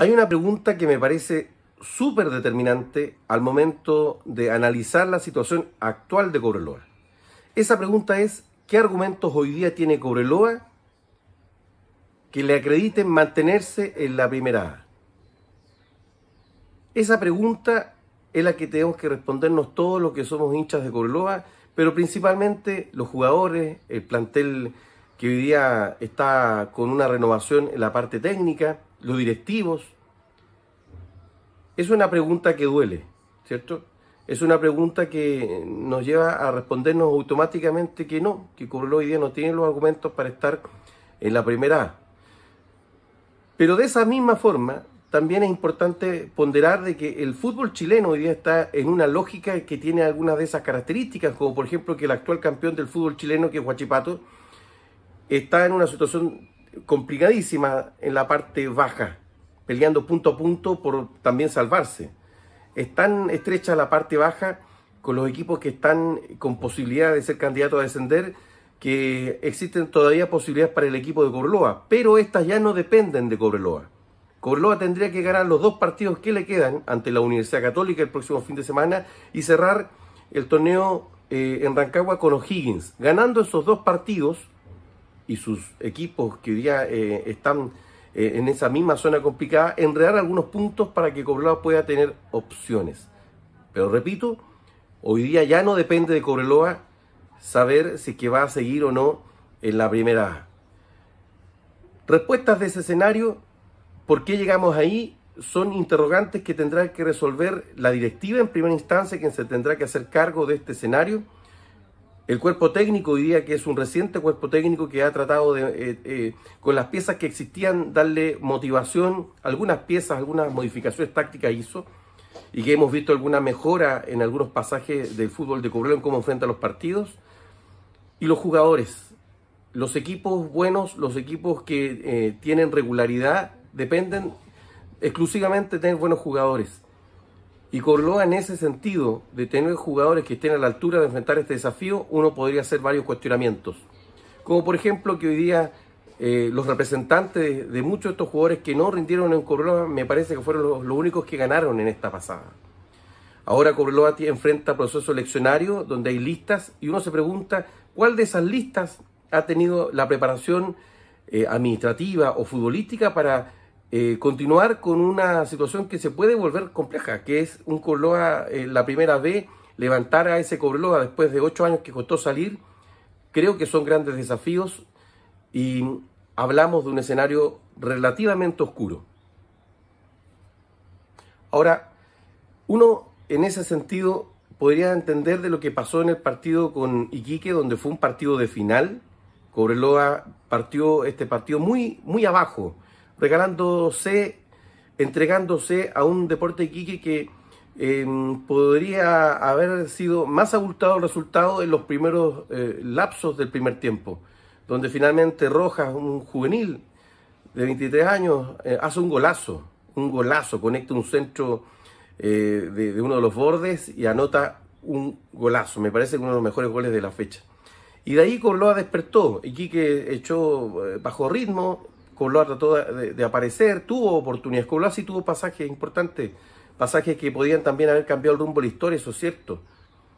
Hay una pregunta que me parece súper determinante al momento de analizar la situación actual de Cobreloa. Esa pregunta es, ¿qué argumentos hoy día tiene Cobreloa que le acrediten mantenerse en la primera A? Esa pregunta es la que tenemos que respondernos todos los que somos hinchas de Cobreloa, pero principalmente los jugadores, el plantel que hoy día está con una renovación en la parte técnica, los directivos. Es una pregunta que duele, ¿cierto? Es una pregunta que nos lleva a respondernos automáticamente que no, que Curlo hoy día no tiene los argumentos para estar en la primera A. Pero de esa misma forma, también es importante ponderar de que el fútbol chileno hoy día está en una lógica que tiene algunas de esas características, como por ejemplo que el actual campeón del fútbol chileno, que es Huachipato, está en una situación complicadísima en la parte baja, peleando punto a punto por también salvarse. Es tan estrecha la parte baja con los equipos que están con posibilidad de ser candidatos a descender que existen todavía posibilidades para el equipo de Cobreloa, pero estas ya no dependen de Cobreloa. Cobreloa tendría que ganar los dos partidos que le quedan ante la Universidad Católica el próximo fin de semana y cerrar el torneo eh, en Rancagua con O'Higgins. Ganando esos dos partidos, y sus equipos que hoy día eh, están eh, en esa misma zona complicada, enredar algunos puntos para que Cobreloa pueda tener opciones. Pero repito, hoy día ya no depende de Cobreloa saber si es que va a seguir o no en la primera Respuestas de ese escenario, ¿por qué llegamos ahí? Son interrogantes que tendrá que resolver la directiva en primera instancia, quien se tendrá que hacer cargo de este escenario el cuerpo técnico hoy día, que es un reciente cuerpo técnico que ha tratado de, eh, eh, con las piezas que existían, darle motivación, algunas piezas, algunas modificaciones tácticas hizo, y que hemos visto alguna mejora en algunos pasajes del fútbol de Cobreloa en cómo enfrenta los partidos. Y los jugadores, los equipos buenos, los equipos que eh, tienen regularidad, dependen exclusivamente de tener buenos jugadores. Y Corloa, en ese sentido, de tener jugadores que estén a la altura de enfrentar este desafío, uno podría hacer varios cuestionamientos. Como por ejemplo que hoy día eh, los representantes de, muchos de estos jugadores que no rindieron en Corloa, me parece que fueron los, únicos que ganaron en esta pasada. Ahora Corloa enfrenta proceso eleccionario donde hay listas y uno se pregunta cuál de esas listas ha tenido la preparación eh, administrativa o futbolística para eh, continuar con una situación que se puede volver compleja, que es un Cobreloa, eh, la primera vez, levantar a ese Cobreloa después de ocho años que costó salir, creo que son grandes desafíos y hablamos de un escenario relativamente oscuro. Ahora, uno en ese sentido podría entender de lo que pasó en el partido con Iquique, donde fue un partido de final. Cobreloa partió este partido muy, muy abajo, regalándose, entregándose a un deporte Iquique que em, podría haber sido más abultado el resultado en los primeros eh, lapsos del primer tiempo, donde finalmente Rojas, un juvenil de 23 años, eh, hace un golazo, un golazo, conecta un centro eh, de, de uno de los bordes y anota un golazo, me parece uno de los mejores goles de la fecha. Y de ahí Corloa despertó, Iquique echó bajo ritmo, Color trató de, aparecer, tuvo oportunidades. Cobloa sí tuvo pasajes importantes, pasajes que podían también haber cambiado el rumbo de la historia, eso es cierto.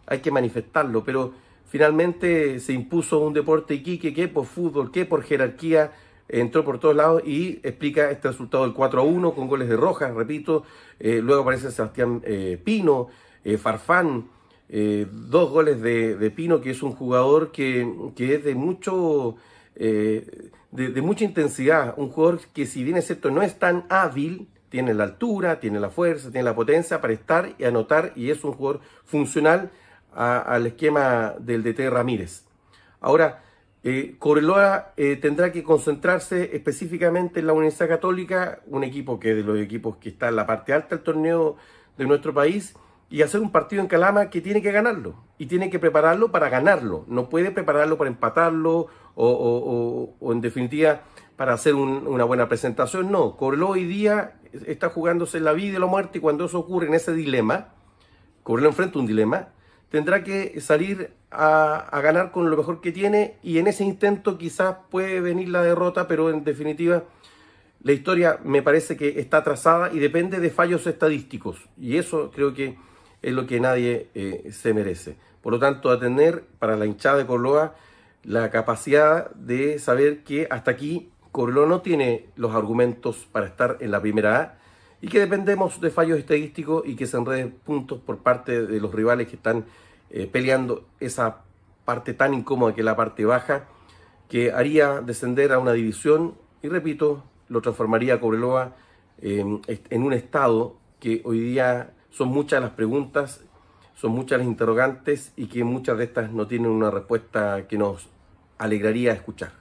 Hay que manifestarlo, pero finalmente se impuso un deporte Iquique que por fútbol, que por jerarquía, entró por todos lados y explica este resultado del 4 a 1 con goles de Rojas, repito. Eh, luego aparece Sebastián eh, Pino, eh, Farfán. dos goles de, Pino, que es un jugador que, que es de mucho eh, de, mucha intensidad. Un jugador que si bien es cierto no es tan hábil, tiene la altura, tiene la fuerza, tiene la potencia para estar y anotar y es un jugador funcional al esquema del DT Ramírez. Ahora, eh, Correloa eh, tendrá que concentrarse específicamente en la Universidad Católica, un equipo que de los equipos que está en la parte alta del torneo de nuestro país, y hacer un partido en Calama que tiene que ganarlo y tiene que prepararlo para ganarlo. No puede prepararlo para empatarlo o, en definitiva para hacer una buena presentación. No, Corloa hoy día está jugándose la vida y la muerte y cuando eso ocurre en ese dilema, en enfrenta un dilema, tendrá que salir a, ganar con lo mejor que tiene y en ese intento quizás puede venir la derrota, pero en definitiva la historia me parece que está trazada y depende de fallos estadísticos y eso creo que es lo que nadie eh, se merece. Por lo tanto, a tener para la hinchada de Corloa la capacidad de saber que hasta aquí Corlo no tiene los argumentos para estar en la primera A y que dependemos de fallos estadísticos y que se enreden puntos por parte de los rivales que están eh, peleando esa parte tan incómoda que es la parte baja, que haría descender a una división y repito, lo transformaría a Cobreloa eh, en un estado que hoy día son muchas las preguntas son muchas las interrogantes y que muchas de estas no tienen una respuesta que nos alegraría escuchar.